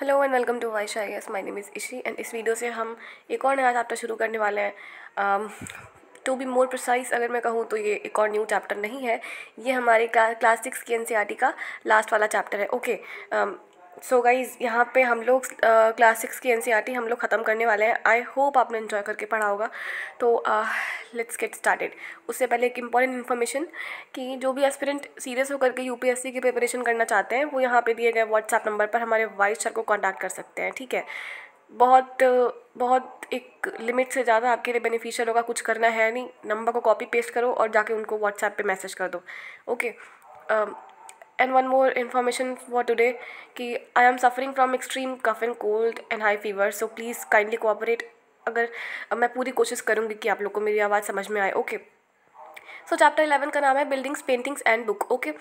Hello and welcome to Y I S my name is Ishi and इस video से हम एक और नया चैप्टर शुरू करने वाले हैं टू बी मोर प्रिसाइज अगर मैं कहूँ तो ये एक और न्यू चैप्टर नहीं है ये हमारे क्लास सिक्स की एन e का लास्ट वाला चैप्टर है okay okay, um, so guys यहाँ पे हम लोग क्लास सिक्स की एन e हम लोग ख़त्म करने वाले हैं आई होप आपने इन्जॉय करके पढ़ा होगा तो लेट्स गेट स्टार्टेड उससे पहले एक इम्पॉर्टेंट इन्फॉर्मेशन कि जो भी एस्पिरेंट सीरियस होकर के यूपीएससी की प्रिपरेशन करना चाहते हैं वो यहाँ पे दिए गए व्हाट्सएप नंबर पर हमारे वाइस सर को कॉन्टैक्ट कर सकते हैं ठीक है बहुत बहुत एक लिमिट से ज़्यादा आपके लिए बेनिफिशियल होगा कुछ करना है नहीं नंबर को कॉपी पेस्ट करो और जाके उनको व्हाट्सएप पर मैसेज कर दो okay okay. uh, and one more information for today कि I am suffering from extreme cough and cold and high fever so please kindly cooperate अगर मैं पूरी कोशिश करूँगी कि आप लोग को मेरी आवाज़ समझ में आए ओके सो चैप्टर इलेवन का नाम है buildings paintings and book okay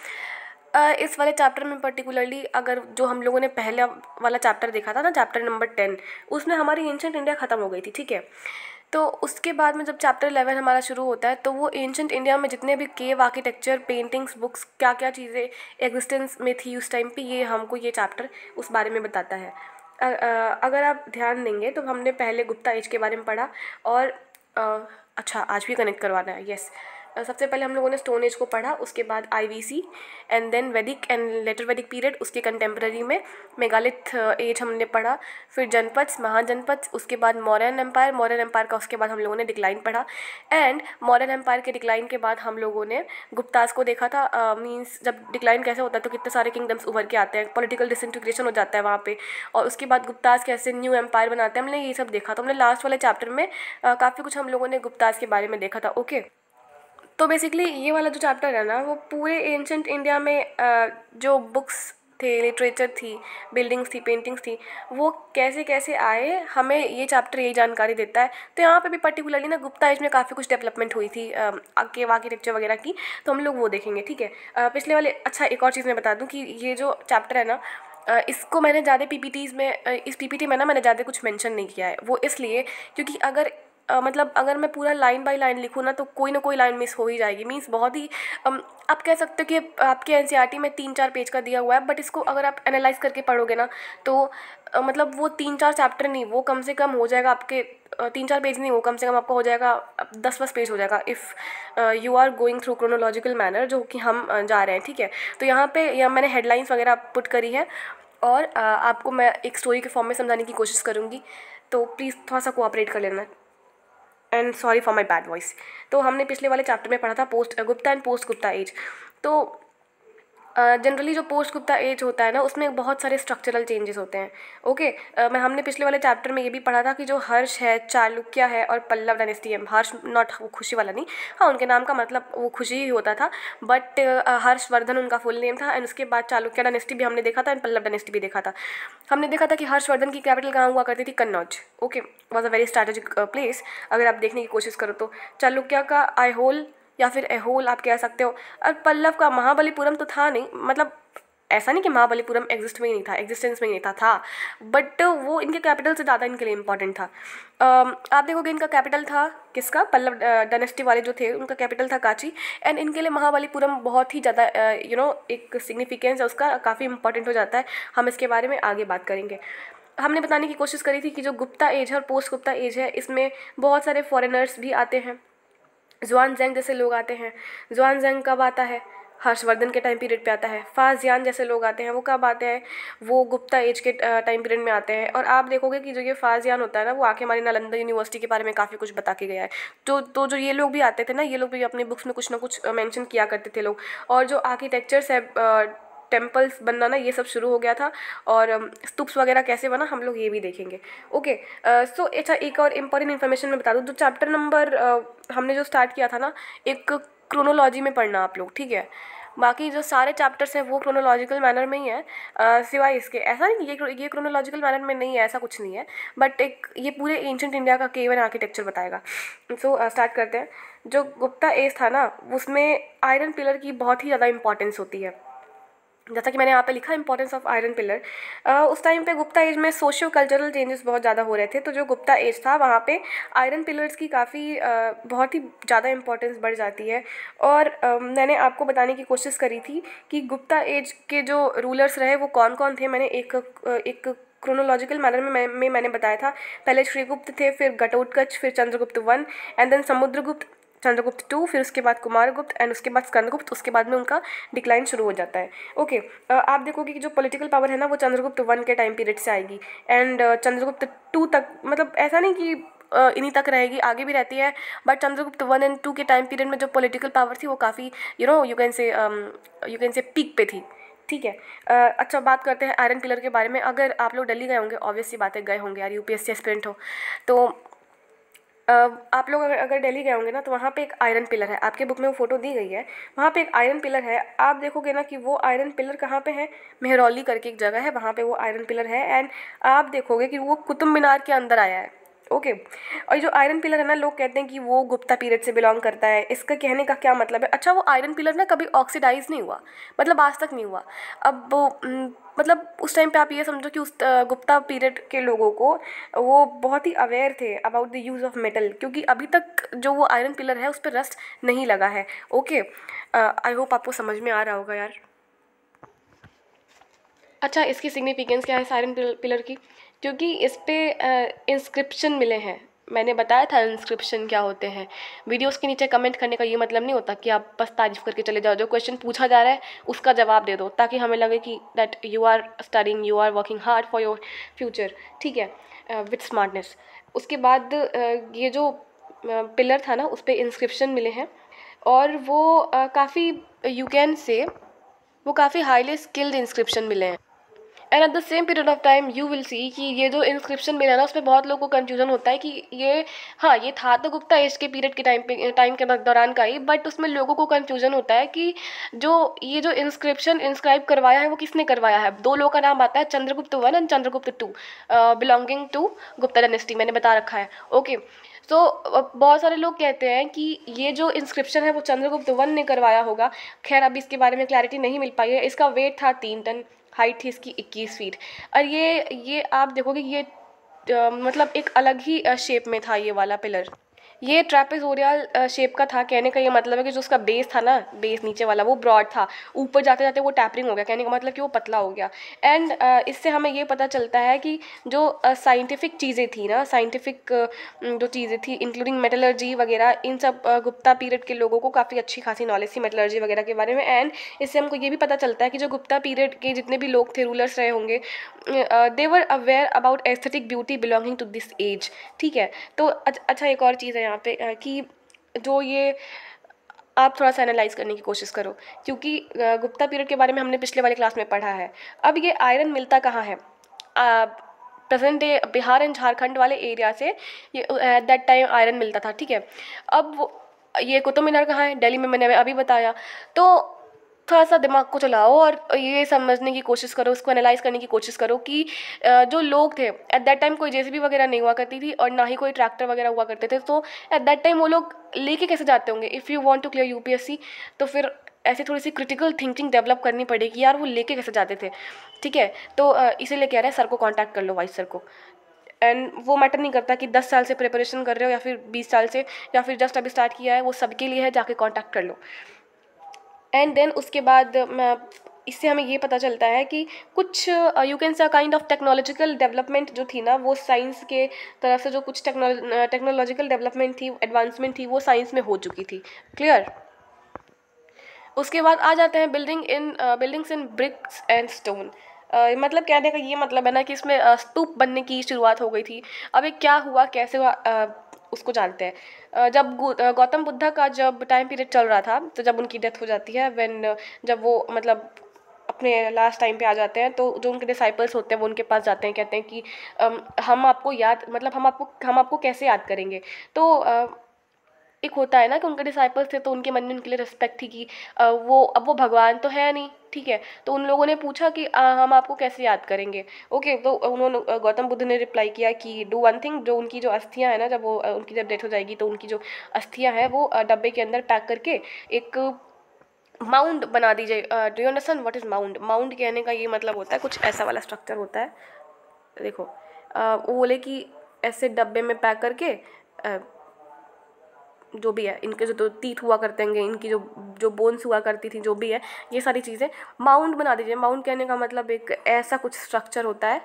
इस वाले चैप्टर में पर्टिकुलरली अगर जो हम लोगों ने पहला वाला चैप्टर देखा था ना चैप्टर नंबर टेन उसमें हमारी एंशेंट इंडिया ख़त्म हो गई थी ठीक है तो उसके बाद में जब चैप्टर इलेवन हमारा शुरू होता है तो वो एंशंट इंडिया में जितने भी केव आर्किटेक्चर पेंटिंग्स बुक्स क्या क्या चीज़ें एग्जिस्टेंस में थी उस टाइम पे ये हमको ये चैप्टर उस बारे में बताता है अगर आप ध्यान देंगे तो हमने पहले गुप्ता एज के बारे में पढ़ा और अच्छा आज भी कनेक्ट करवाना है यस सबसे पहले हम लोगों ने स्टोन एज को पढ़ा उसके बाद IVC and then Vedic and later Vedic period उसके कंटेम्प्रेरी में मेगालिथ एज हमने पढ़ा फिर जनपथ महाजनपथ उसके बाद मॉडर्न एम्पायर मॉडर्न एम्पायर का उसके बाद हम लोगों ने डिक्लाइन पढ़ा एंड मॉडर्न एम्पायर के डिक्लाइन के बाद हम लोगों ने गुप्तास को देखा था मीन्स uh, जब डिक्लाइन कैसे होता है तो कितने सारे किंगडम्स उभर के आते हैं पॉलिटिकल डिसइंटीग्रेशन हो जाता है वहाँ पर और उसके बाद गुप्तास कैसे न्यू एम्पायर बनाते हैं हमने ये सब देखा तो हमने लास्ट वाले चैप्टर में uh, काफ़ी कुछ हम लोगों ने गुप्तास के बारे में देखा था ओके okay? तो बेसिकली ये वाला जो चैप्टर है ना वो पूरे एंशंट इंडिया में जो बुक्स थे लिटरेचर थी बिल्डिंग्स थी पेंटिंग्स थी वो कैसे कैसे आए हमें ये चैप्टर यही जानकारी देता है तो यहाँ पे भी पर्टिकुलरली ना गुप्ता एज में काफ़ी कुछ डेवलपमेंट हुई थी के आर्किटेक्चर वगैरह की तो हम लोग वो देखेंगे ठीक है पिछले वाले अच्छा एक और चीज़ मैं बता दूँ कि ये जो चैप्टर है ना इसको मैंने ज़्यादा पी में इस पी में ना मैंने ज़्यादा कुछ मैंशन नहीं किया है वो इसलिए क्योंकि अगर आ, मतलब अगर मैं पूरा लाइन बाय लाइन लिखूँ ना तो कोई ना कोई लाइन मिस हो ही जाएगी मीन्स बहुत ही आ, आप कह सकते हो कि आपके एन में तीन चार पेज का दिया हुआ है बट इसको अगर आप एनालाइज करके पढ़ोगे ना तो आ, मतलब वो तीन चार चैप्टर नहीं वो कम से कम हो जाएगा आपके तीन चार पेज नहीं वो कम से कम आपका हो जाएगा दस बस पेज हो जाएगा if you are going through chronological manner जो कि हम जा रहे हैं ठीक है तो यहाँ पे यह मैंने हेडलाइंस वगैरह पुट करी है और आपको मैं एक स्टोरी के फॉर्म में समझाने की कोशिश करूँगी तो प्लीज़ थोड़ा सा कोऑपरेट कर लेना and sorry for my bad voice तो हमने पिछले वाले चैप्टर में पढ़ा था post Gupta and post Gupta age तो जनरली जो पोस्ट गुप्ता एज होता है ना उसमें बहुत सारे स्ट्रक्चरल चेंजेस होते हैं ओके मैं हमने पिछले वाले चैप्टर में ये भी पढ़ा था कि जो हर्ष है चालुक्य है और पल्लव डायनेस्टी है हर्ष नॉट वो खुशी वाला नहीं हाँ उनके नाम का मतलब वो खुशी ही होता था बट हर्षवर्धन उनका फुल नेम था एंड उसके बाद चालुक्य डायनेस्टी भी हमने देखा था एंड पल्लव डायनेस्टी भी देखा था हमने देखा था कि हर्षवर्धन की कैपिटल कहाँ हुआ करती थी Kannauj okay was a very strategic place अगर आप देखने की कोशिश करो तो चालुक्य का आई होल या फिर एहोल आप कह सकते हो और पल्लव का महाबलीपुरम तो था नहीं मतलब ऐसा नहीं कि महाबलीपुरम एग्जिस्ट में ही नहीं था एग्जिस्टेंस में ही नहीं था था बट वो इनके कैपिटल से ज़्यादा इनके लिए इंपॉर्टेंट था um, आप देखोगे इनका कैपिटल था किसका पल्लव डायनेस्टी वाले जो थे उनका कैपिटल था काची एंड इनके लिए महाबलीपुरम बहुत ही ज़्यादा यू नो एक सिग्निफिकेंस है उसका काफ़ी इंपॉर्टेंट हो जाता है हम इसके बारे में आगे बात करेंगे हमने बताने की कोशिश करी थी कि जो गुप्ता एज है और पोस्ट गुप्ता एज है इसमें बहुत सारे फॉरेनर्स भी आते हैं जुआन जंग जैसे लोग आते हैं जुआन जैंग कब आता है हर्षवर्धन के टाइम पीरियड पे आता है फाजियान जैसे लोग आते हैं वो कब आते हैं वो गुप्ता एज के टाइम पीरियड में आते हैं और आप देखोगे कि जो ये फाजियान होता है ना वो आके हमारी नालंदा यूनिवर्सिटी के बारे में काफ़ी कुछ बता के गया है तो तो जो ये लोग भी आते थे ना ये लोग भी अपनी बुक्स में कुछ ना कुछ मैंशन किया करते थे लोग और जो आर्किटेक्चर्स है टेम्पल्स बनना ना ये सब शुरू हो गया था और स्तूप्स वगैरह कैसे बना हम लोग ये भी देखेंगे ओके सो अच्छा एक और इम्पॉर्टेंट इन्फॉर्मेशन मैं बता दूँ जो चैप्टर नंबर हमने जो स्टार्ट किया था ना एक क्रोनोलॉजी में पढ़ना आप लोग ठीक है बाकी जो सारे चैप्टर्स हैं वो क्रोनोलॉजिकल मैनर में ही है सिवाय इसके ऐसा नहीं ये ये क्रोनोलॉजिकल मैनर में नहीं है ऐसा कुछ नहीं है बट एक ये पूरे एंशंट इंडिया का केवन आर्किटेक्चर बताएगा सो so, स्टार्ट करते हैं जो गुप्ता एज था ना उसमें आयरन पिलर की बहुत ही ज़्यादा इंपॉर्टेंस होती है जैसा कि मैंने यहाँ पे लिखा इंपॉर्टेंस ऑफ आयरन पिलर उस टाइम पे गुप्ता एज में सोशियो कल्चरल चेंजेस बहुत ज़्यादा हो रहे थे तो जो गुप्ता एज था वहाँ पे आयरन पिलर्स की काफ़ी बहुत ही ज़्यादा इंपॉर्टेंस बढ़ जाती है और आ, मैंने आपको बताने की कोशिश करी थी कि गुप्ता एज के जो रूलर्स रहे वो कौन कौन थे मैंने एक एक क्रोनोलॉजिकल मैनर में, में मैंने बताया था पहले श्रीगुप्त थे फिर घटोत्कच फिर Chandragupta one and then Samudragupta Chandragupta two फिर उसके बाद कुमारगुप्त एंड उसके बाद स्कंदगुप्त उसके बाद में उनका डिक्लाइन शुरू हो जाता है ओके okay, आप देखोगे कि जो पॉलिटिकल पावर है ना वो चंद्रगुप्त वन के टाइम पीरियड से आएगी एंड चंद्रगुप्त टू तक मतलब ऐसा नहीं कि इन्हीं तक रहेगी आगे भी रहती है but Chandragupta one and two के टाइम पीरियड में जो पॉलिटिकल पावर थी वो काफ़ी you know you can say you can say peak पे थी ठीक है uh, अच्छा बात करते हैं आयरन पिलर के बारे में अगर आप लोग दिल्ली गए होंगे ऑब्वियसली बातें गए होंगे यार यूपीएससी एस्पिरेंट हो तो आप लोग अगर अगर दिल्ली गए होंगे ना तो वहाँ पे एक आयरन पिलर है आपके बुक में वो फ़ोटो दी गई है वहाँ पे एक आयरन पिलर है आप देखोगे ना कि वो आयरन पिलर कहाँ पे है मेहरौली करके एक जगह है वहाँ पे वो आयरन पिलर है एंड आप देखोगे कि वो कुतुब मीनार के अंदर आया है ओके okay. और जो आयरन पिलर है ना लोग कहते हैं कि वो गुप्ता पीरियड से बिलोंग करता है इसका कहने का क्या मतलब है अच्छा वो आयरन पिलर ना कभी ऑक्सीडाइज नहीं हुआ मतलब आज तक नहीं हुआ अब वो मतलब उस टाइम पे आप ये समझो कि उस गुप्ता पीरियड के लोगों को वो बहुत ही अवेयर थे about the use of metal क्योंकि अभी तक जो वो आयरन पिलर है उस पर रस्ट नहीं लगा है ओके आई होप आपको समझ में आ रहा होगा यार अच्छा इसकी सिग्निफिकेंस क्या है इस आयरन पिलर की क्योंकि इस पर इंस्क्रिप्शन मिले हैं मैंने बताया था इंस्क्रिप्शन क्या होते हैं वीडियोस के नीचे कमेंट करने का ये मतलब नहीं होता कि आप बस तारीफ़ करके चले जाओ जो क्वेश्चन पूछा जा रहा है उसका जवाब दे दो ताकि हमें लगे कि that you are studying you are working hard for your future ठीक है विथ स्मार्टनेस उसके बाद uh, ये जो पिलर था ना उस पर इंस्क्रिप्शन मिले हैं और वो काफ़ी यू कैन से वो काफ़ी हाईली स्किल्ड इंस्क्रिप्शन मिले हैं and at the same period of time you will see कि ये जो इंस्क्रिप्शन मिला ना उसमें बहुत लोगों को कन्फ्यूजन होता है कि ये हाँ ये था तो गुप्ता एज के पीरियड के टाइम पे टाइम के दौरान का ही बट उसमें लोगों को कन्फ्यूजन होता है कि जो ये जो इंस्क्रिप्शन इंस्क्राइब करवाया है वो किसने करवाया है दो लोगों का नाम आता है Chandragupta one and Chandragupta two belonging to Gupta dynasty मैंने बता रखा है ओके okay. तो बहुत सारे लोग कहते हैं कि ये जो इंस्क्रिप्शन है वो चंद्रगुप्त वन ने करवाया होगा खैर अभी इसके बारे में क्लैरिटी नहीं मिल पाई है इसका वेट था तीन टन हाइट थी इसकी 21 फीट और ये ये आप देखोगे ये मतलब एक अलग ही शेप में था ये वाला पिलर ये ट्रेपेजोरियल शेप का था कहने का ये मतलब है कि जो उसका बेस था ना बेस नीचे वाला वो ब्रॉड था ऊपर जाते जाते वो टैपरिंग हो गया कहने का मतलब कि वो पतला हो गया एंड uh, इससे हमें ये पता चलता है कि जो साइंटिफिक uh, चीज़ें थी ना साइंटिफिक जो चीज़ें थी इंक्लूडिंग मेटलर्जी वगैरह इन सब गुप्ता पीरियड के लोगों को काफ़ी अच्छी खासी नॉलेज थी मेटलर्जी वगैरह के बारे में एंड इससे हमको ये भी पता चलता है कि जो गुप्ता पीरियड के जितने भी लोग थे रूलर्स रहे होंगे they were aware about aesthetic beauty belonging to this age ठीक है तो अच्छा एक और चीज़ है यहाँ पे कि जो ये आप थोड़ा सा एनालाइज करने की कोशिश करो क्योंकि गुप्ता पीरियड के बारे में हमने पिछले वाले क्लास में पढ़ा है अब ये आयरन मिलता कहाँ है present day Bihar and Jharkhand वाले एरिया से ये एट दैट टाइम आयरन मिलता था ठीक है अब ये कुतुब मीनार कहाँ है दिल्ली में मैंने अभी बताया तो थोड़ा सा दिमाग को चलाओ और ये समझने की कोशिश करो उसको एनालाइज करने की कोशिश करो कि जो लोग थे एट दैट टाइम कोई जेसीबी वगैरह नहीं हुआ करती थी और ना ही कोई ट्रैक्टर वगैरह हुआ करते थे तो एट दैट टाइम वो लोग लेके कैसे जाते होंगे if you want to clear you तो फिर ऐसी थोड़ी सी क्रिटिकल थिंकिंग डेवलप करनी पड़ेगी यार वो लेके कैसे जाते थे ठीक है तो इसीलिए कह रहे हैं सर को कॉन्टैक्ट कर लो वाइस सर को एंड वो मैटर नहीं करता कि दस साल से प्रिपरेशन कर रहे हो या फिर बीस साल से या फिर जस्ट अभी स्टार्ट किया है वो सबके लिए है जाके कॉन्टैक्ट कर लो एंड देन उसके बाद इससे हमें ये पता चलता है कि कुछ you can say kind of technological development जो थी ना वो साइंस के तरफ से जो कुछ टेक्नोलॉजिकल डेवलपमेंट थी एडवांसमेंट थी वो साइंस में हो चुकी थी क्लियर उसके बाद आ जाते हैं building in buildings in bricks and stone Uh, मतलब कहने का ये मतलब है ना कि इसमें स्तूप बनने की शुरुआत हो गई थी अब ये क्या हुआ कैसे हुआ uh, उसको जानते हैं जब गौतम बुद्ध का जब टाइम पीरियड चल रहा था तो जब उनकी डेथ हो जाती है वैन जब वो मतलब अपने लास्ट टाइम पे आ जाते हैं तो जो उनके डिसाइपल्स होते हैं वो उनके पास जाते हैं कहते हैं कि हम आपको याद मतलब हम आपको हम आपको कैसे याद करेंगे तो एक होता है ना कि उनके डिसाइपल्स थे तो उनके मन में उनके लिए रिस्पेक्ट थी कि वो अब वो भगवान तो है नहीं ठीक है तो उन लोगों ने पूछा कि आ, हम आपको कैसे याद करेंगे ओके तो उन्होंने गौतम बुद्ध ने रिप्लाई किया कि डू वन थिंग जो उनकी जो अस्थियाँ हैं ना जब वो उनकी जब डेथ हो जाएगी तो उनकी जो अस्थियाँ हैं वो डब्बे के अंदर पैक करके एक माउंड बना दीजिए do you understand what is mound mound कहने का ये मतलब होता है कुछ ऐसा वाला स्ट्रक्चर होता है देखो वो बोले कि ऐसे डब्बे में पैक करके जो भी है इनके जो तो तीत हुआ करते होंगे इनकी जो जो बोन्स हुआ करती थी जो भी है ये सारी चीज़ें माउंट बना दीजिए माउंट कहने का मतलब एक ऐसा कुछ स्ट्रक्चर होता है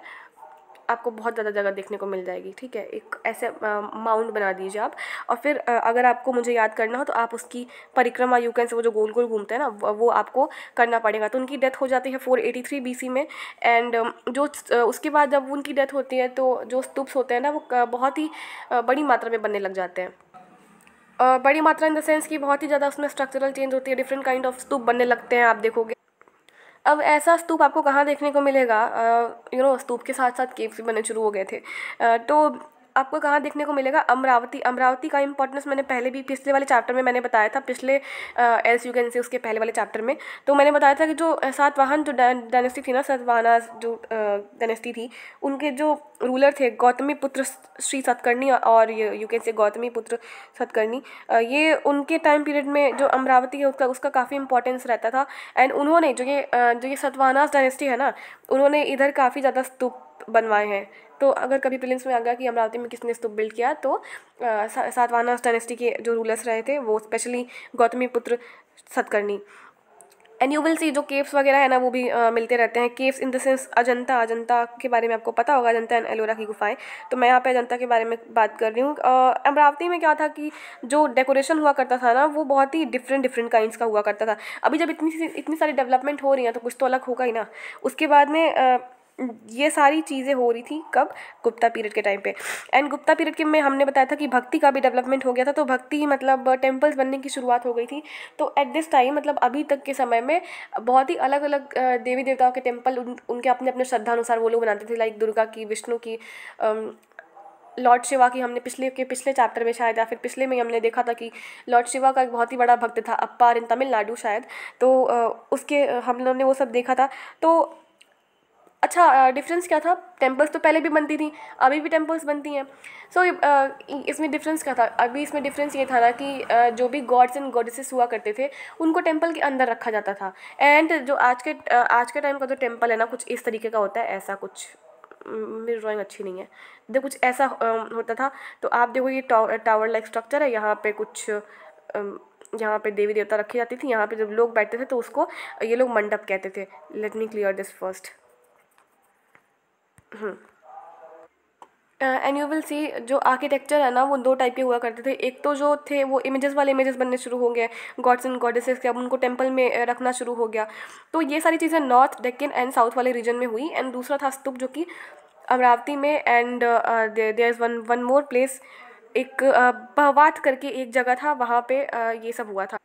आपको बहुत ज़्यादा जगह देखने को मिल जाएगी ठीक है एक ऐसे माउंट बना दीजिए आप और फिर आ, अगर आपको मुझे याद करना हो तो आप उसकी परिक्रमा यू कैन से वो जो गोल गोल घूमते हैं ना वो आपको करना पड़ेगा तो उनकी डेथ हो जाती है four eighty three B C में एंड जो उसके बाद जब उनकी डेथ होती है तो जो स्तूप्स होते हैं ना वो बहुत ही बड़ी मात्रा में बनने लग जाते हैं बड़ी मात्रा इन द सेंस कि बहुत ही ज़्यादा उसमें स्ट्रक्चरल चेंज होती है डिफरेंट काइंड ऑफ स्तूप बनने लगते हैं आप देखोगे अब ऐसा स्तूप आपको कहाँ देखने को मिलेगा यू नो स्तूप के साथ साथ केव्स भी बनने शुरू हो गए थे uh, तो आपको कहाँ देखने को मिलेगा अमरावती अमरावती का इंपॉर्टेंस मैंने पहले भी पिछले वाले चैप्टर में मैंने बताया था पिछले एल यू कैन से उसके पहले वाले चैप्टर में तो मैंने बताया था कि जो सातवाहन जो डायनेस्टी थी ना सातवाहना जो डायनेस्टी थी उनके जो रूलर थे गौतमी पुत्र श्री सतकर्णी और यू कैन से गौतमी पुत्र सतकर्णी ये उनके टाइम पीरियड में जो अमरावती है उसका उसका काफ़ी इंपॉर्टेंस रहता था एंड उन्होंने जो ये जो ये सतवाहनास डायनेस्टी है ना उन्होंने इधर काफ़ी ज़्यादा स्तूप बनवाए हैं तो अगर कभी प्रिलिम्स में आ गया कि अमरावती में किसने स्तूप तो बिल्ड किया तो सातवाना डायनेस्टी के जो रूलर्स रहे थे वो specially Gautamiputra Satakarni and you will see जो केव्स वगैरह है ना वो भी आ, मिलते रहते हैं caves in the sense Ajanta Ajanta के बारे में आपको पता होगा अजंता एंड एलोरा की गुफाएं तो मैं यहाँ पे अजंता के बारे में बात कर रही हूँ अमरावती में क्या था कि जो डेकोरेशन हुआ करता था ना वो बहुत ही डिफरेंट डिफरेंट काइंड का हुआ करता था अभी जब इतनी इतनी सारी डेवलपमेंट हो रही है तो कुछ तो अलग होगा ही ना उसके बाद में ये सारी चीज़ें हो रही थी कब गुप्ता पीरियड के टाइम पे एंड गुप्ता पीरियड के में हमने बताया था कि भक्ति का भी डेवलपमेंट हो गया था तो भक्ति मतलब टेम्पल्स बनने की शुरुआत हो गई थी तो एट दिस टाइम मतलब अभी तक के समय में बहुत ही अलग अलग देवी देवताओं के टेम्पल उन, उनके अपने अपने श्रद्धानुसार वो लोग बनाते थे लाइक दुर्गा की विष्णु की लॉर्ड शिवा की हमने पिछले के पिछले चैप्टर में शायद या फिर पिछले में हमने देखा था कि लॉर्ड शिवा का एक बहुत ही बड़ा भक्त था अपार इन तमिलनाडु शायद तो उसके हम लोगों ने वो सब देखा था तो अच्छा डिफरेंस क्या था टेम्पल्स तो पहले भी बनती थी अभी भी टेम्पल्स बनती हैं सो so, इसमें डिफरेंस क्या था अभी इसमें डिफरेंस ये था ना कि जो भी गॉड्स एंड गॉडेसेस हुआ करते थे उनको टेम्पल के अंदर रखा जाता था एंड जो आज के आज के टाइम का जो तो टेम्पल है ना कुछ इस तरीके का होता है ऐसा कुछ मेरी ड्राइंग अच्छी नहीं है देखो कुछ ऐसा होता था तो आप देखो ये टावर लाइक स्ट्रक्चर है यहाँ पे कुछ यहाँ पे देवी देवता रखी जाती थी यहाँ पे जब लोग बैठते थे तो उसको ये लोग मंडप कहते थे let me clear this first and you will see जो आर्किटेक्चर है ना वो दो टाइप के हुआ करते थे एक तो जो थे वो इमेजेस वाले इमेजेस बनने शुरू हो गए गॉड्स एंड गॉडेसेस के अब उनको टेम्पल में रखना शुरू हो गया तो ये सारी चीज़ें नॉर्थ डेक्कन एंड साउथ वाले रीजन में हुई एंड दूसरा था स्तूप जो कि अमरावती में and there is one one more place एक बहवात करके एक जगह था वहाँ पे ये सब हुआ था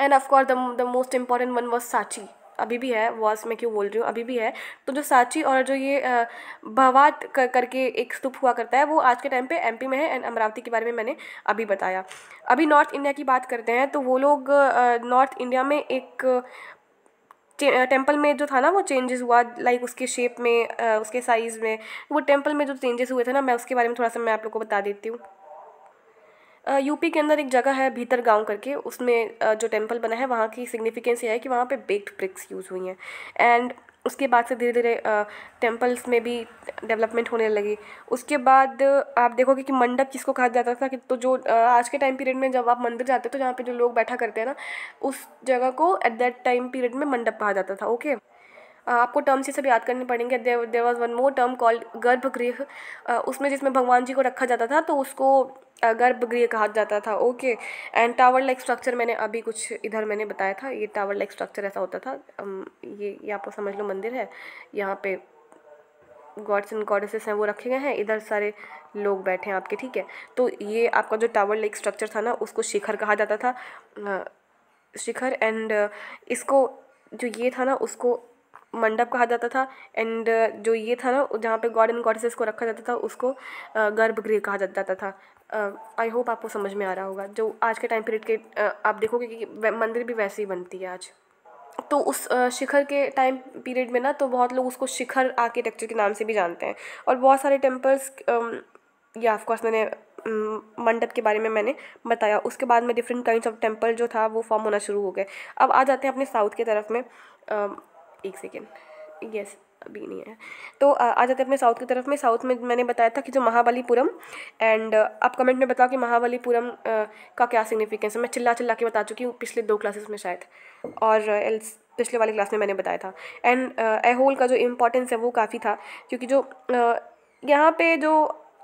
and of course the most important one was Sanchi अभी भी है वॉल्स में क्यों बोल रही हूँ अभी भी है तो जो साची और जो ये भवाट कर करके एक स्तूप हुआ करता है वो आज के टाइम पे एमपी में है एंड अमरावती के बारे में मैंने अभी बताया अभी नॉर्थ इंडिया की बात करते हैं तो वो लोग नॉर्थ इंडिया में एक टेम्पल में जो था ना वो चेंजेस हुआ लाइक उसके शेप में उसके साइज़ में वो टेम्पल में जो चेंजेस हुए थे ना मैं उसके बारे में थोड़ा सा मैं आप लोग को बता देती हूँ यूपी के अंदर एक जगह है भीतर गांव करके उसमें जो टेम्पल बना है वहाँ की सिग्निफिकेंस ये है कि वहाँ पे बेक्ड ब्रिक्स यूज़ हुई हैं एंड उसके बाद से धीरे धीरे टेम्पल्स में भी डेवलपमेंट होने लगी उसके बाद आप देखोगे कि मंडप किसको कहा जाता था कि तो जो आज के टाइम पीरियड में जब आप मंदिर जाते हो तो जहाँ पे जो लोग बैठा करते हैं ना उस जगह को एट दैट टाइम पीरियड में मंडप कहा जाता था ओके okay? आपको टर्म्स ये सब याद करने पड़ेंगे there there was one more term called garbhagriha उसमें जिसमें भगवान जी को रखा जाता था तो उसको गर्भगृह कहा जाता था okay and tower like structure मैंने अभी कुछ इधर मैंने बताया था ये टावर लाइक स्ट्रक्चर ऐसा होता था ये ये आपको समझ लो मंदिर है यहाँ पे गॉड्स एंड गॉडेसेस हैं वो रखे गए हैं इधर सारे लोग बैठे हैं आपके ठीक है तो ये आपका जो टावर लाइक स्ट्रक्चर था ना उसको शिखर कहा जाता था शिखर एंड इसको जो ये था ना उसको मंडप कहा जाता था एंड जो ये था ना जहाँ पे गॉड एंड गॉडसेस को रखा जाता था उसको गर्भगृह कहा जाता था आई होप आपको समझ में आ रहा होगा जो आज के टाइम पीरियड के आप देखोगे कि मंदिर भी वैसे ही बनती है आज तो उस शिखर के टाइम पीरियड में ना तो बहुत लोग उसको शिखर आर्किटेक्चर के नाम से भी जानते हैं और बहुत सारे टेम्पल्स या ऑफकोर्स मैंने मंडप के बारे में मैंने बताया उसके बाद में डिफरेंट काइंड ऑफ टेम्पल जो था वो फॉर्म होना शुरू हो गए अब आ जाते हैं अपने साउथ की तरफ में एक सेकेंड यस अभी नहीं है तो आ जाते अपने साउथ की तरफ में साउथ में मैंने बताया था कि जो महाबलीपुरम एंड आप कमेंट में बताओ कि महाबलीपुरम का क्या सिग्निफिकेंस है मैं चिल्ला चिल्ला के बता चुकी हूँ पिछले दो क्लासेस में शायद और एल्स पिछले वाली क्लास में मैंने बताया था एंड एहोल का जो इम्पोर्टेंस है वो काफ़ी था क्योंकि जो यहाँ पे जो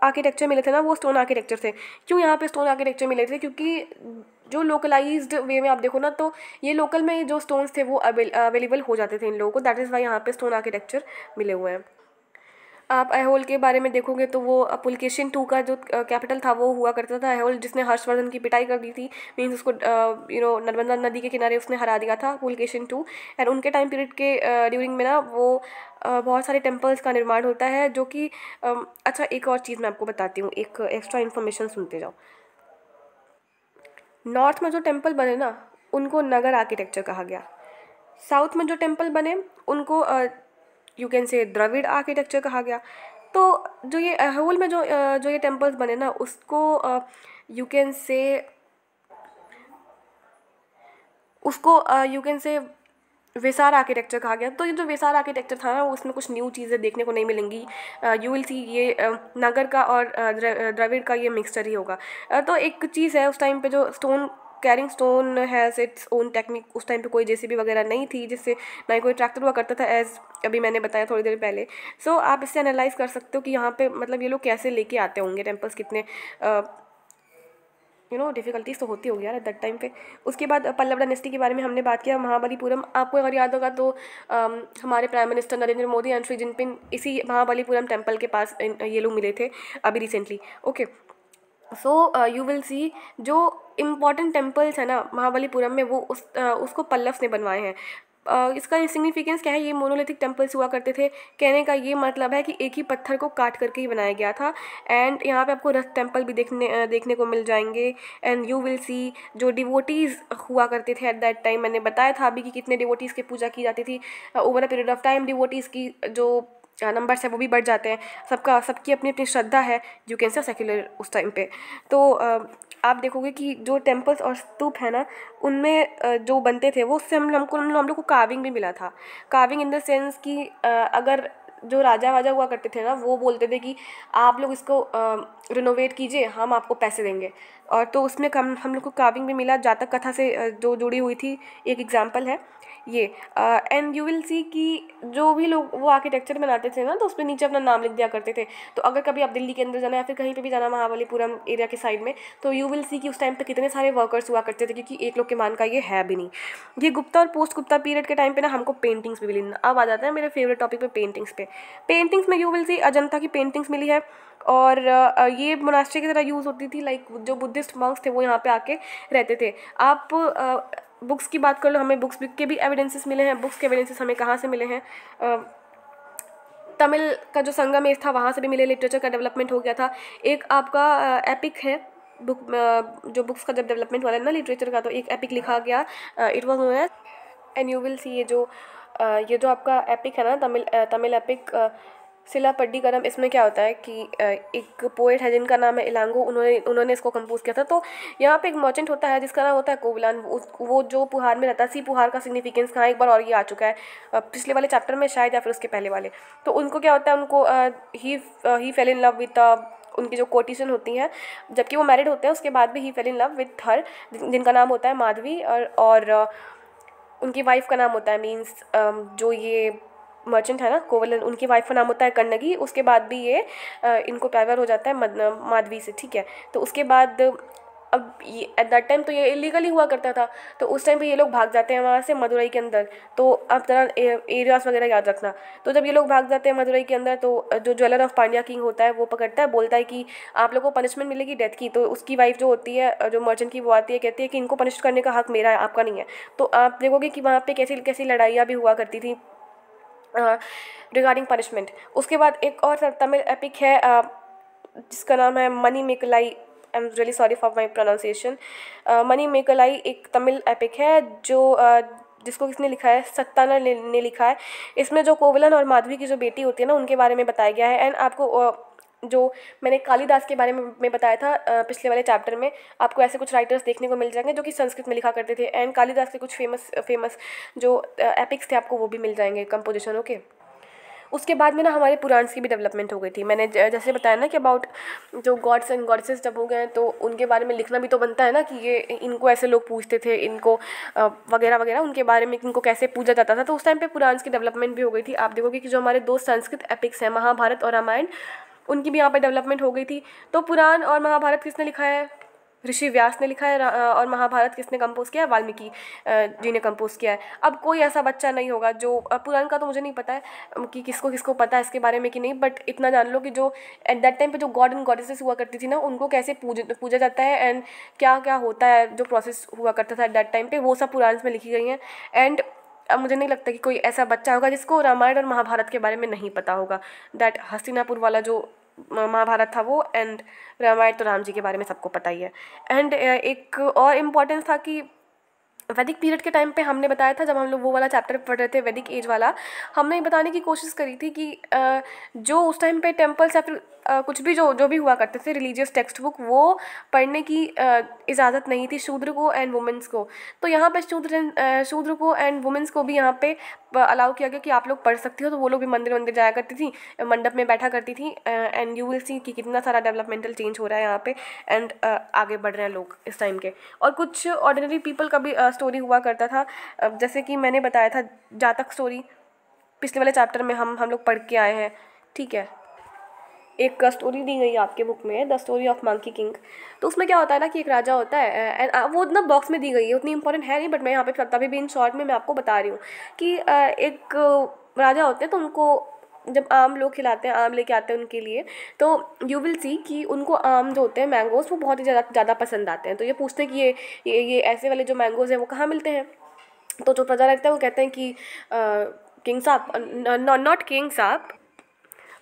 आर्किटेक्चर मिले थे ना वो स्टोन आर्किटेक्चर थे क्यों यहाँ पे स्टोन आर्किटेक्चर मिले थे क्योंकि जो लोकलाइज्ड वे में आप देखो ना तो ये लोकल में जो स्टोन्स थे वो अवेलेबल हो जाते थे इन लोगों को दैट इज़ वाई यहाँ पे स्टोन आर्किटेक्चर मिले हुए हैं आप अहोल के बारे में देखोगे तो वो पुलकेशन टू का जो कैपिटल था वो हुआ करता था अहोल जिसने हर्षवर्धन की पिटाई कर दी थी मीन्स उसको यू नो नर्मदा नदी के किनारे उसने हरा दिया था पुलकेशन टू एंड उनके टाइम पीरियड के ड्यूरिंग में ना वो बहुत सारे टेम्पल्स का निर्माण होता है जो कि अच्छा एक और चीज़ मैं आपको बताती हूँ एक एक्स्ट्रा इन्फॉर्मेशन सुनते जाओ नॉर्थ में जो टेम्पल बने ना उनको नगर आर्किटेक्चर कहा गया साउथ में जो टेम्पल बने उनको यू कैन से द्रविड़ आर्किटेक्चर कहा गया तो जो ये अहोल में जो जो ये टेम्पल्स बने ना उसको यू कैन से उसको यू कैन से वेसार आर्किटेक्चर कहा गया तो ये जो वेसार आर्किटेक्चर था ना वो उसमें कुछ न्यू चीज़ें देखने को नहीं मिलेंगी यू विल सी ये नगर का और द्रविड़ का ये मिक्सचर ही होगा तो एक चीज़ है उस टाइम पे जो stone carrying stone has its own technique उस टाइम पे कोई जेसीबी वगैरह नहीं थी जिससे ना ही कोई ट्रैक्टर हुआ करता था एज अभी मैंने बताया थोड़ी देर पहले सो so, आप इससे एनालाइज कर सकते हो कि यहाँ पे मतलब ये लोग कैसे लेके आते होंगे टेम्पल्स कितने यू नो डिफ़िकल्टीज़ तो होती होगी यार एट दैट टाइम पे उसके बाद पल्लव डायनेस्टी के बारे में हमने बात किया महाबलीपुरम आपको अगर याद होगा तो आम, हमारे prime minister Narendra Modi and Shri Jinping इसी महाबलीपुरम टेम्पल के पास ये लोग मिले थे अभी recently okay so you will see जो इम्पॉर्टेंट टेम्पल्स है ना महाबलीपुरम में वो उस आ, उसको पल्लव्स ने बनवाए हैं इसका सिग्निफिकेंस क्या है ये मोनोलिथिक टेम्पल्स हुआ करते थे कहने का ये मतलब है कि एक ही पत्थर को काट करके ही बनाया गया था एंड यहाँ पे आपको रथ टेम्पल भी देखने देखने को मिल जाएंगे एंड यू विल सी जो डिवोटीज़ हुआ करते थे एट दैट टाइम मैंने बताया था अभी कि कितने डिवोटीज़ की पूजा की जाती थी over a period of time devotees की जो नंबर्स है वो भी बढ़ जाते हैं सबका सबकी अपनी अपनी श्रद्धा है यू कैन से सेक्युलर उस टाइम पे तो आप देखोगे कि जो टेम्पल्स और स्तूप है ना उनमें जो बनते थे वो उससे हम हमको हम लोग को काविंग भी मिला था काविंग इन द सेंस कि अगर जो राजा वाजा हुआ करते थे ना वो बोलते थे कि आप लोग इसको रिनोवेट कीजिए हम आपको पैसे देंगे और तो उसमें कम हम लोग को काविंग भी मिला जातक कथा से जो जुड़ी हुई थी एक एग्ज़ाम्पल है ये एंड यू विल सी कि जो भी लोग वो आर्किटेक्चर बनाते थे ना तो उस पर नीचे अपना नाम लिख दिया करते थे तो अगर कभी आप दिल्ली के अंदर जाना या फिर कहीं पर भी जाना महाबलीपुरम एरिया के साइड में तो यू विल सी कि उस टाइम पर कितने सारे वर्कर्स हुआ करते थे क्योंकि एक लोग के मान का ये है भी नहीं ये गुप्ता और पोस्ट गुप्ता पीरियड के टाइम पर ना हमको पेंटिंग्स भी मिली अब आ जाता है मेरे फेवरेट टॉपिक पर पेंटिंग्स पे पेंटिंग्स में यू विल सी अजंता की पेंटिंग्स मिली है और ये मोनास्ट्री की तरह यूज़ होती थी लाइक जो बुद्धिस्ट मंक्स थे वो यहाँ पे आके रहते थे आप बुक्स की बात कर लो हमें बुक्स के भी एविडेंसेस मिले हैं बुक्स के एविडेंसेस हमें कहाँ से मिले हैं तमिल का जो संगम एज था वहाँ से भी मिले लिटरेचर का डेवलपमेंट हो गया था एक आपका एपिक है बुक जो बुक्स का जब डेवलपमेंट हुआ है ना लिटरेचर का तो एक एपिक लिखा गया it was known as and you will see ये जो ये जो आपका एपिक है ना तमिल तमिल एपिक सिलापड्डी कदम इसमें क्या होता है कि एक पोएट है जिनका नाम है इलांगो उन्होंने उन्होंने इसको कंपोज किया था तो यहाँ पे एक मर्चेंट होता है जिसका नाम होता है कोवलान वो जो पुहार में रहता है सी पुहार का सिग्निफिकेंस कहाँ एक बार और ये आ चुका है पिछले वाले चैप्टर में शायद या फिर उसके पहले वाले तो उनको क्या होता है उनको he he fell in love with उनकी जो कोटिशन होती हैं जबकि वो मैरिड होते हैं उसके बाद भी he fell in love with her जिनका नाम होता है माधवी और उनकी वाइफ का नाम होता है मीन्स जो ये मर्चेंट है ना कोवल उनकी वाइफ का नाम होता है कन्नगी उसके बाद भी ये इनको पैवर हो जाता है माधवी से ठीक है तो उसके बाद अब ये एट दैट टाइम तो ये इलीगली हुआ करता था तो उस टाइम पे ये लोग भाग जाते हैं वहाँ से मदुरई के अंदर तो अब ज़रा एरियाज वगैरह याद रखना तो जब ये लोग भाग जाते हैं मदुरई के अंदर तो जो ज्वेलर ऑफ पांड्या किंग होता है वो पकड़ता है बोलता है कि आप लोगों को पनिशमेंट मिलेगी डेथ की तो उसकी वाइफ जो होती है जो मर्चेंट की वो आती है कहती है कि इनको पनिश करने का हक मेरा है आपका नहीं है तो आप देखोगे कि वहाँ पर कैसी कैसी लड़ाइयाँ भी हुआ करती थी रिगार्डिंग पनिशमेंट उसके बाद एक और तमिल एपिक है जिसका नाम है Manimekalai I am really sorry for my pronunciation Manimekalai एक तमिल एपिक है जो जिसको किसने लिखा है सत्ताना ने, लिखा है इसमें जो कोवलन और माधवी की जो बेटी होती है ना उनके बारे में बताया गया है एंड आपको जो मैंने कालिदास के बारे में बताया था पिछले वाले चैप्टर में आपको ऐसे कुछ राइटर्स देखने को मिल जाएंगे जो कि संस्कृत में लिखा करते थे एंड कालिदास के कुछ फेमस फेमस जो एपिक्स थे आपको वो भी मिल जाएंगे कंपोजिशनों के उसके बाद में ना हमारे पुराण्स की भी डेवलपमेंट हो गई थी मैंने जैसे बताया ना कि अबाउट जो गॉड्स एंड गॉडसेस जब हो गए तो उनके बारे में लिखना भी तो बनता है ना कि ये इनको ऐसे लोग पूछते थे इनको वगैरह वगैरह उनके बारे में इनको कैसे पूजा जाता था तो उस टाइम पे पुराण्स की डेवलपमेंट भी हो गई थी आप देखोगे कि जो हमारे दो संस्कृत एपिक्स हैं महाभारत और रामायण उनकी भी यहाँ पर डेवलपमेंट हो गई थी तो पुराण और महाभारत किसने लिखा है ऋषि व्यास ने लिखा है और महाभारत किसने कंपोज किया है वाल्मीकि जी ने कंपोज किया है अब कोई ऐसा बच्चा नहीं होगा जो पुराण का तो मुझे नहीं पता है कि किसको किसको पता है इसके बारे में कि नहीं बट इतना जान लो कि जो एट दैट टाइम पे जो गॉड एंड गॉडेसेस हुआ करती थी ना उनको कैसे पूज पूजा जाता है एंड क्या क्या होता है जो प्रोसेस हुआ करता था एट दैट टाइम पर वो सब पुराण में लिखी गई हैं एंड अब मुझे नहीं लगता कि कोई ऐसा बच्चा होगा जिसको रामायण और महाभारत के बारे में नहीं पता होगा दैट हस्तिनापुर वाला जो महाभारत था वो एंड रामायण तो राम जी के बारे में सबको पता ही है एंड एक और इम्पॉर्टेंस था कि वैदिक पीरियड के टाइम पे हमने बताया था जब हम लोग वो वाला चैप्टर पढ़ रहे थे वैदिक एज वाला हमने ये बताने की कोशिश करी थी कि जो उस टाइम पे टेम्पल्स या फिर कुछ भी जो जो भी हुआ करते थे रिलीजियस टेक्स्ट बुक वो पढ़ने की इजाज़त नहीं थी शूद्र को एंड वुमेंस को तो यहाँ पर शूद्र शूद्र को एंड वुमेंस को भी यहाँ पे अलाउ किया गया कि आप लोग पढ़ सकती हो तो वो लोग भी मंदिर मंदिर जाया करती थी मंडप में बैठा करती थी एंड यू विल सी कि कितना सारा डेवलपमेंटल चेंज हो रहा है यहाँ पे एंड आगे बढ़ रहे हैं लोग इस टाइम के और कुछ ऑर्डिनरी पीपल का भी स्टोरी हुआ करता था जैसे कि मैंने बताया था जातक स्टोरी पिछले वाले चैप्टर में हम हम लोग पढ़ के आए हैं ठीक है एक स्टोरी दी गई है आपके बुक में the story of monkey king तो उसमें क्या होता है ना कि एक राजा होता है एंड वो ना बॉक्स में दी गई है उतनी इंपॉर्टेंट है नहीं बट मैं यहाँ पे तभी भी इन शॉर्ट में मैं आपको बता रही हूँ कि एक राजा होते हैं तो उनको जब आम लोग खिलाते हैं आम लेके आते हैं उनके लिए तो यू विल सी कि उनको आम जो होते हैं मैंगोज़ वो बहुत ही ज़्यादा ज़्यादा पसंद आते हैं तो ये पूछते हैं कि ये ये ये ऐसे वाले जो मैंगोज़ हैं वो कहाँ मिलते हैं तो जो प्रजा रहता है वो कहते हैं कि किंग साहब नॉट किंग साहब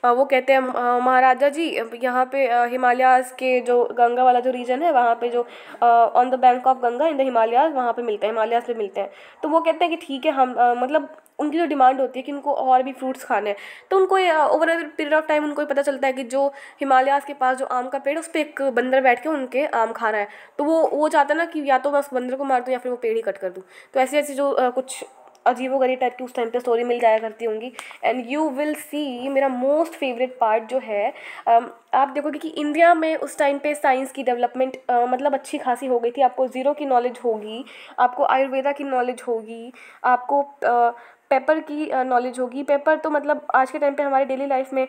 वो कहते हैं महाराजा जी यहाँ पे हिमालयाज़ के जो गंगा वाला जो रीजन है वहाँ पे जो on the bank of Ganga in the Himalayas वहाँ पे मिलते हैं हिमालयाज़ पे मिलते हैं तो वो कहते हैं कि ठीक है हम मतलब उनकी जो डिमांड होती है कि उनको और भी फ्रूट्स खाने हैं तो उनको ओवर पीरियड ऑफ टाइम उनको पता चलता है कि जो हिमालयाज के पास जो आम का पेड़ है उस पर एक बंदर बैठ के उनके आम खा रहा है तो वो वो चाहता है ना कि या तो मैं उस बंदर को मार दूँ या फिर वो पेड़ ही कट कर दूँ तो ऐसे ऐसे जो आ, कुछ अजीबो गरीब टाइप की उस टाइम पे स्टोरी मिल जाया करती होंगी एंड यू विल सी मेरा मोस्ट फेवरेट पार्ट जो है आप देखोगे कि इंडिया में उस टाइम पे साइंस की डेवलपमेंट मतलब अच्छी खासी हो गई थी आपको ज़ीरो की नॉलेज होगी आपको आयुर्वेदा की नॉलेज होगी आपको पेपर की नॉलेज होगी पेपर तो मतलब आज के टाइम पर हमारे डेली लाइफ में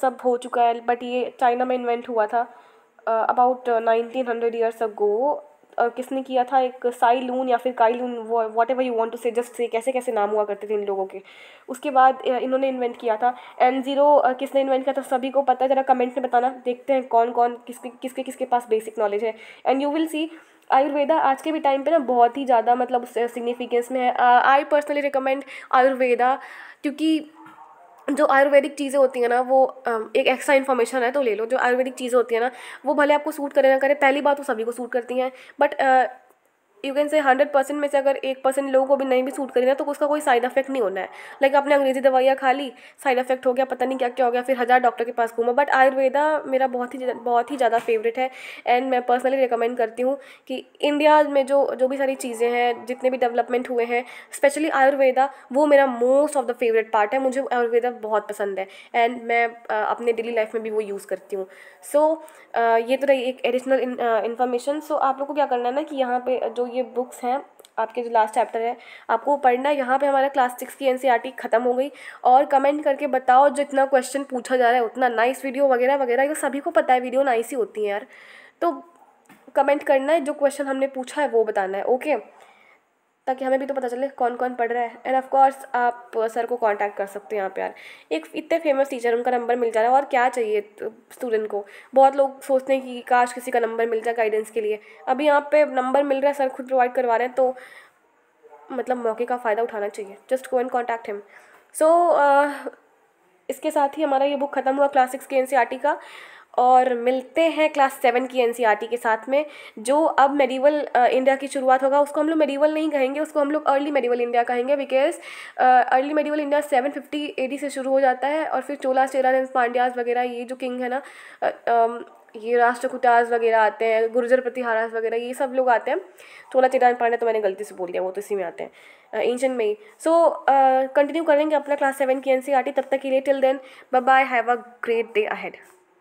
सब हो चुका है बट ये चाइना में इन्वेंट हुआ था about nineteen hundred years ago किसने किया था एक साई लून या फिर काई वो whatever you want to say just say कैसे कैसे नाम हुआ करते थे इन लोगों के उसके बाद इन्होंने इन्वेंट किया था एन ज़ीरो किसने इन्वेंट किया था सभी को पता है ज़रा कमेंट में बताना देखते हैं कौन कौन किसके किसके किसके पास बेसिक नॉलेज है and you will see Ayurveda आज के भी टाइम पे ना बहुत ही ज़्यादा मतलब सिग्निफिकेंस में है आई पर्सनली रिकमेंड आयुर्वेदा क्योंकि जो आयुर्वेदिक चीज़ें होती हैं ना वो एक एक्स्ट्रा इन्फॉर्मेशन है तो ले लो जो आयुर्वेदिक चीज़ें होती हैं ना वो भले आपको सूट करे ना करे पहली बात तो सभी को सूट करती हैं but you can say hundred percent में से अगर एक परसेंट लोगों को भी नहीं भी सूट करी तो उसका कोई साइड इफेक्ट नहीं होना है लाइक like आपने अंग्रेजी दवाइयाँ खा ली साइड इफेक्ट हो गया पता नहीं क्या क्या हो गया फिर हज़ार डॉक्टर के पास घूमा बट आयुर्वेदा मेरा बहुत ही बहुत ही ज़्यादा फेवरेट है एंड मैं पर्सनली रिकमेंड करती हूँ कि इंडिया में जो जो भी सारी चीज़ें हैं जितने भी डेवलपमेंट हुए हैं स्पेशली आयुर्वेदा वो मेरा most of the favourite part है मुझे आयुर्वेदा बहुत पसंद है एंड मैं अपने डेली लाइफ में भी वो यूज़ करती हूँ सो so, ये तो रही एक एडिशनल इन्फॉर्मेशन सो आप लोग को क्या करना है ना कि यहाँ पे जो ये बुक्स हैं आपके जो लास्ट चैप्टर है आपको पढ़ना यहाँ पे हमारा क्लास सिक्स की एनसीईआरटी e ख़त्म हो गई और कमेंट करके बताओ जितना क्वेश्चन पूछा जा रहा है उतना नाइस वीडियो वगैरह वगैरह ये सभी को पता है वीडियो नाइस ही होती है यार तो कमेंट करना है जो क्वेश्चन हमने पूछा है वो बताना है ओके ताकि हमें भी तो पता चले कौन कौन पढ़ रहा है एंड ऑफ कोर्स आप सर को कांटेक्ट कर सकते हैं यहाँ पे यार एक इतने फेमस टीचर उनका नंबर मिल जा रहा है और क्या चाहिए स्टूडेंट को बहुत लोग सोचते हैं कि काश किसी का नंबर मिल जाए गाइडेंस के लिए अभी यहाँ पे नंबर मिल रहा है सर खुद प्रोवाइड करवा रहे हैं तो मतलब मौके का फ़ायदा उठाना चाहिए just go and contact him so इसके साथ ही हमारा ये बुक ख़त्म हुआ क्लास सिक्स के एन e का और मिलते हैं क्लास सेवन की एन e के साथ में जो अब मेडिवल इंडिया की शुरुआत होगा उसको हम लोग मेडिवल नहीं कहेंगे उसको हम लोग अर्ली मेडिवल इंडिया कहेंगे because early medieval India seven fifty AD से शुरू हो जाता है और फिर चोला चेरान पांड्याज वगैरह ये जो किंग है ना ये राष्ट्रकुटास वगैरह आते हैं गुर्जर प्रतिहाराज वगैरह ये सब लोग आते हैं चोला चेरा पांड्या तो मैंने गलती से बोल दिया वो तो इसी में आते हैं एंशन में ही सो कंटिन्यू करेंगे अपना क्लास सेवन की एन e तब तक के लिए till then bye bye have a great day ahead